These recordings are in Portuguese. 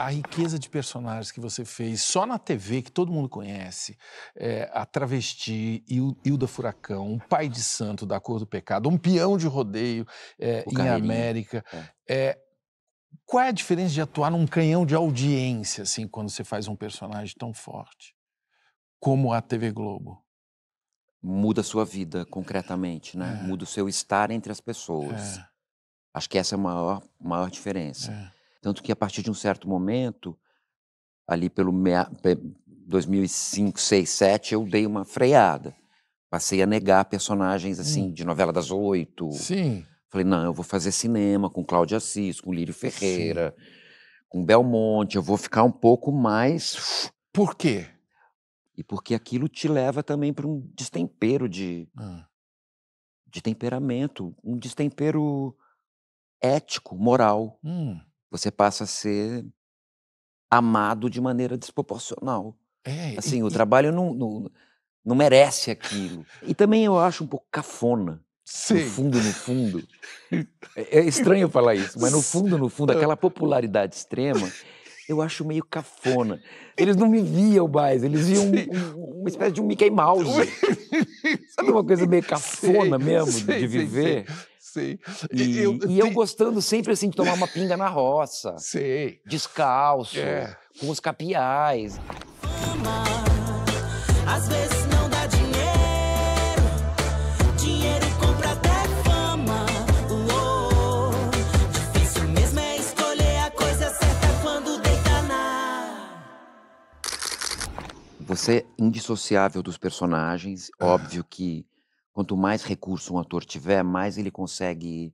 a riqueza de personagens que você fez só na TV, que todo mundo conhece, é, a travesti, Hilda Furacão, um pai de santo da cor do pecado, um peão de rodeio é, em América. É. é. qual é a diferença de atuar num canhão de audiência, assim, quando você faz um personagem tão forte como a TV Globo? Muda a sua vida concretamente, né? É. Muda o seu estar entre as pessoas. É. Acho que essa é a maior, maior diferença tanto que a partir de um certo momento, ali pelo 2005, 6, 7, eu dei uma freada. Passei a negar personagens assim hum. de novela das oito. Sim. Falei, não, eu vou fazer cinema com Cláudio Assis, com Lírio Ferreira, Sim. com Belmonte, eu vou ficar um pouco mais. Por quê? E porque aquilo te leva também para um destempero de, de temperamento, um destempero ético, moral. Hum. Você passa a ser amado de maneira desproporcional. É, assim, e, o trabalho não, não, não, merece aquilo. E também eu acho um pouco cafona. Sim. No fundo, no fundo. É, é, estranho falar isso, mas no fundo, no fundo, aquela popularidade extrema eu acho meio cafona. Eles não me viam mais, eles viam um, um, uma espécie de um Mickey Mouse. Sabe uma coisa meio cafona sim, mesmo sim, de viver? Sim, Sei. E, eu, e eu gostando sempre assim de tomar uma pinga na roça. Sei. Descalço, é. com os capiais. Fama, às vezes não dá dinheiro. Dinheiro compra até fama. Uou, difícil mesmo é escolher a coisa certa quando deita na. Você é indissociável dos personagens, óbvio que Quanto mais recurso um ator tiver, mais ele consegue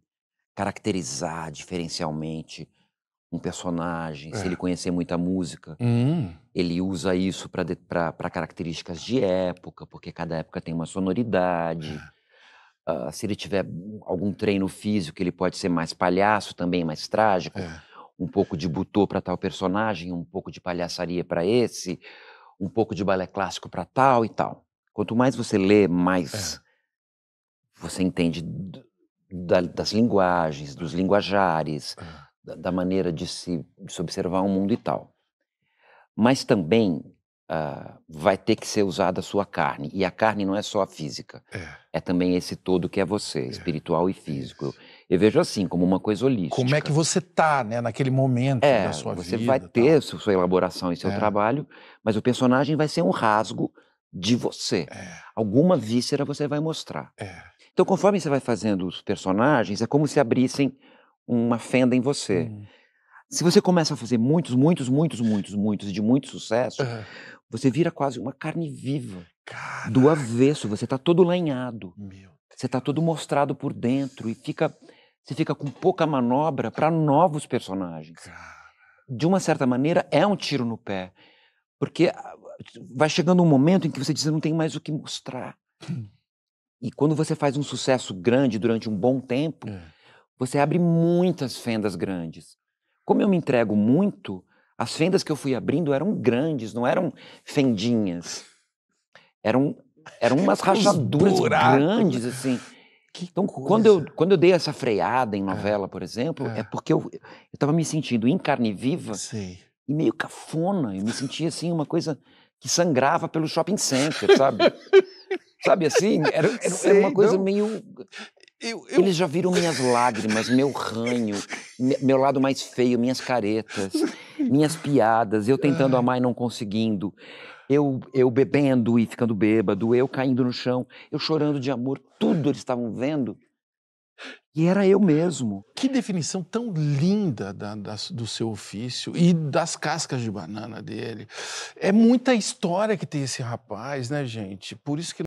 caracterizar diferencialmente um personagem. É. Se ele é. conhecer muita música, hum. ele usa isso para características de época, porque cada época tem uma sonoridade. É. Uh, se ele tiver algum treino físico, ele pode ser mais palhaço também, mais trágico. É. Um pouco de butô para tal personagem, um pouco de palhaçaria para esse, um pouco de balé clássico para tal e tal. Quanto mais você lê, mais é você entende da, das linguagens, dos linguajares, da, da maneira de se, de se observar o um mundo e tal. Mas também uh, vai ter que ser usada a sua carne. E a carne não é só a física, é, é também esse todo que é você, é. espiritual e é físico. Eu, eu, vejo assim, como uma coisa holística. Como é que você está né, naquele momento é, da sua você vida? Você vai ter tal. sua elaboração e seu é. trabalho, mas o personagem vai ser um rasgo de você. É. Alguma víscera você vai mostrar. É. Então, conforme você vai fazendo os personagens, é como se abrissem uma fenda em você. Hum. Se você começa a fazer muitos, muitos, muitos, muitos, muitos, de muito sucesso, você vira quase uma carne viva. Caraca. Do avesso, você está todo lanhado. Você está todo mostrado por dentro e fica, você fica com pouca manobra para novos personagens. Caraca. De uma certa maneira, é um tiro no pé. Porque vai chegando um momento em que você diz, não tem mais o que mostrar. Hum. E quando você faz um sucesso grande durante um bom tempo, é. você abre muitas fendas grandes. Como eu me entrego muito, as fendas que eu fui abrindo eram grandes, não eram fendinhas. Eram, eram umas rachaduras grandes, assim. Que então, quando eu, quando eu dei essa freada em é, novela, é. por exemplo, é. é, porque eu estava me sentindo em carne viva Sim. e meio cafona. Eu me sentia assim, uma coisa que sangrava pelo shopping center, sabe? sabe assim? Era, era, Sei, era uma coisa não. meio. Eu, eu... Eles já viram minhas lágrimas, meu ranho, meu lado mais feio, minhas caretas, minhas piadas, eu tentando ah. amar e não conseguindo, eu, eu bebendo e ficando bêbado, eu caindo no chão, eu chorando de amor, tudo eles estavam vendo e era eu mesmo. Que definição tão linda da, da, do seu ofício e das cascas de banana dele. É muita história que tem esse rapaz, né, gente? Por isso que